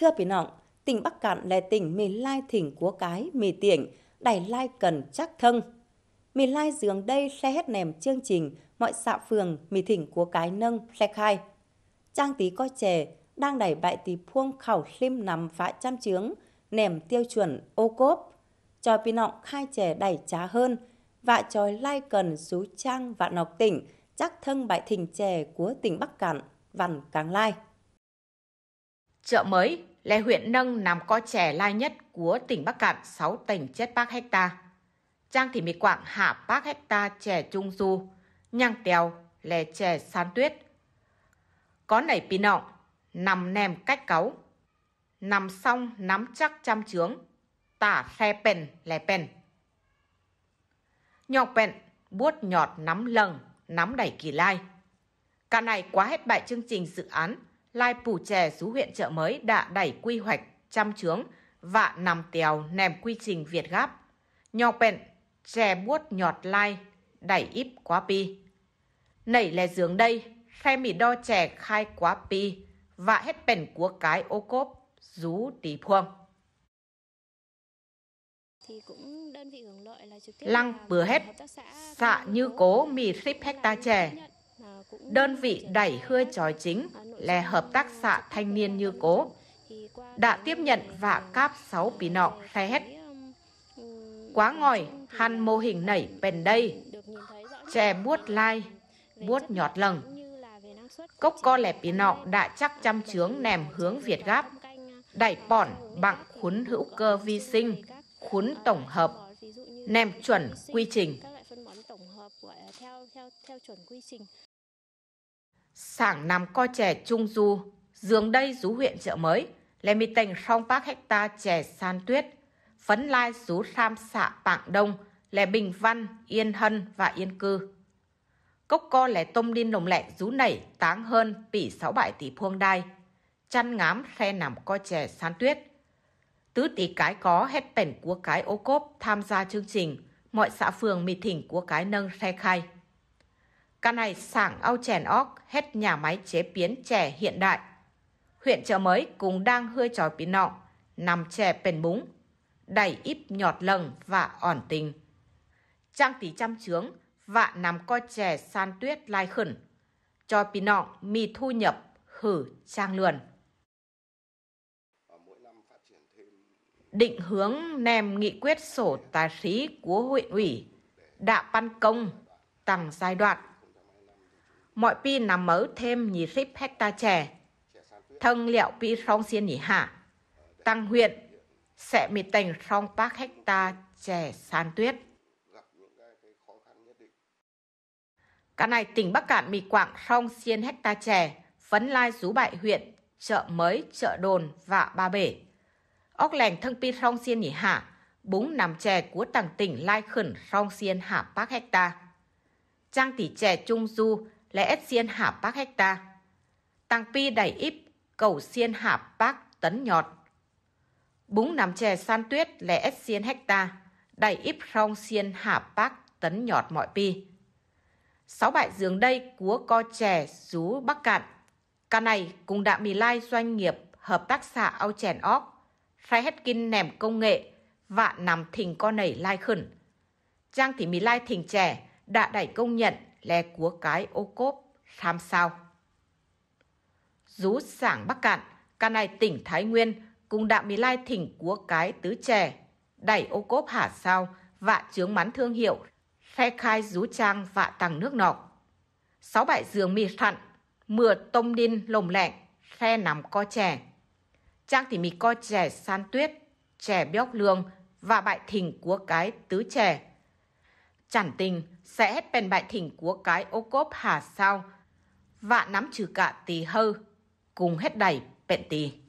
Thưa Pí Nọng, tỉnh Bắc Cạn là tỉnh mì lai thỉnh của cái mì tiện, đẩy lai cần chắc thân. Mì lai dường đây sẽ hết nèm chương trình mọi xạ phường mì thỉnh của cái nâng sẽ khai. Trang tí coi trẻ đang đẩy bại tí phuông khảo lim nằm phá trăm trướng, nèm tiêu chuẩn ô cốp. Cho Pí Nọng khai trẻ đẩy trá hơn, vạ tròi lai cần rú trang vạn nọc tỉnh, chắc thân bại thỉnh trẻ của tỉnh Bắc Cạn, vằn càng lai. Chợ mới là huyện nâng nằm co trẻ lai nhất của tỉnh Bắc Cạn 6 tỉnh chết bác hecta. Trang thì mì quạng hạ bác hecta trẻ trung du, nhang tèo, lè trẻ san tuyết. Có nảy pin nọng, nằm nèm cách cáu. Nằm xong nắm chắc trăm trướng, tả xe pen lè pen. Nhọc pen, buốt nhọt nắm lần, nắm đẩy kỳ lai. Cả này quá hết bại chương trình dự án Lai Pù Chè xứ huyện chợ mới đã đẩy quy hoạch trăm trướng và nằm tèo nèm quy trình Việt Gáp. Nhọc bẹn chè buốt nhọt lai, đẩy íp quá pi. Nảy lè giường đây, khe mì đo chè khai quá pi và hết bẹn của cái ô cốp rú tí phuông. Thì cũng đơn vị hưởng lợi là trực tiếp Lăng bừa hết, xạ như cố mì ship hecta chè. À, đơn vị đẩy hơi tròi chính, là hợp tác xã thanh niên như cố, đã tiếp nhận và cáp 6 pí nọ xe hết. Quá ngòi, hăn mô hình nảy bền đây, chè buốt lai, buốt nhọt lần. Cốc co lẻ pí nọ đã chắc chăm chướng nèm hướng Việt Gáp, đẩy bỏn bằng khốn hữu cơ vi sinh, khốn tổng hợp, nèm chuẩn quy trình Sảng nằm co chè Trung Du, dường đây rú huyện chợ mới, lê mi tình song bác hecta chè san tuyết, phấn lai rú sam xạ bạng đông, lè bình văn, yên hân và yên cư. Cốc co lè tôm đin lồng lẹ rú nảy táng hơn pỉ sáu bại tỷ phuông đai, chăn ngám khe nằm co chè san tuyết. Tứ tỷ cái có hết bền của cái ô cốp tham gia chương trình, mọi xã phường mì thỉnh của cái nâng khe khai. Căn này sảng ao chèn óc hết nhà máy chế biến chè hiện đại. Huyện chợ mới cũng đang hơi tròi pin nọng, nằm chè bền búng, đầy íp nhọt lầng và ổn tình. Trang tỷ chăm chướng vạ nằm co chè san tuyết lai khẩn. Cho pin nọng mì thu nhập hử trang lườn. Định hướng nèm nghị quyết sổ tài khí của huyện ủy đã ban công tăng giai đoạn mọi pi nằm mớ thêm nhì ship hecta chè. Thân liệu pi song xiên nhì hạ. Tăng huyện sẽ mì tình song park hecta chè san tuyết. cái này tỉnh Bắc Cạn mì quảng song xiên hecta chè, phấn lai rú bại huyện, chợ mới, chợ đồn và ba bể. Ốc lành thân pi song xiên nhì hạ, búng nằm chè của tầng tỉnh lai khẩn song xiên hạ park hecta. Trang tỷ chè trung du lẽ xiên hạ bác hecta. Tăng pi đẩy íp, cầu xiên hạ bác tấn nhọt. Búng nằm chè san tuyết lẽ xiên hecta, đẩy íp rong xiên hạ bác tấn nhọt mọi pi. Sáu bại dường đây của co chè rú bắc cạn. Cả này cùng đạm mì lai doanh nghiệp hợp tác xã ao chèn óc, khai hết kinh nèm công nghệ, vạn nằm thình co nảy lai khẩn. Trang thì mì lai thình trẻ đã đẩy công nhận là của cái ô cốp tham sao. Rú sảng Bắc Cạn, ca này tỉnh Thái Nguyên cùng đạm mì lai thỉnh của cái tứ trẻ, đẩy ô cốp hả sao, vạ chướng mắn thương hiệu, phe khai rú trang vạ tàng nước nọc. Sáu bại giường mì thặn, mưa tông đinh lồng lẹn, phe nằm co trẻ. Trang thì mì co trẻ san tuyết, trẻ bióc lương và bại thỉnh của cái tứ trẻ, Chẳng tình sẽ bèn bại thỉnh của cái ô cốp hà sao. vạn nắm trừ cả tì hơ. Cùng hết đẩy bẹn tì.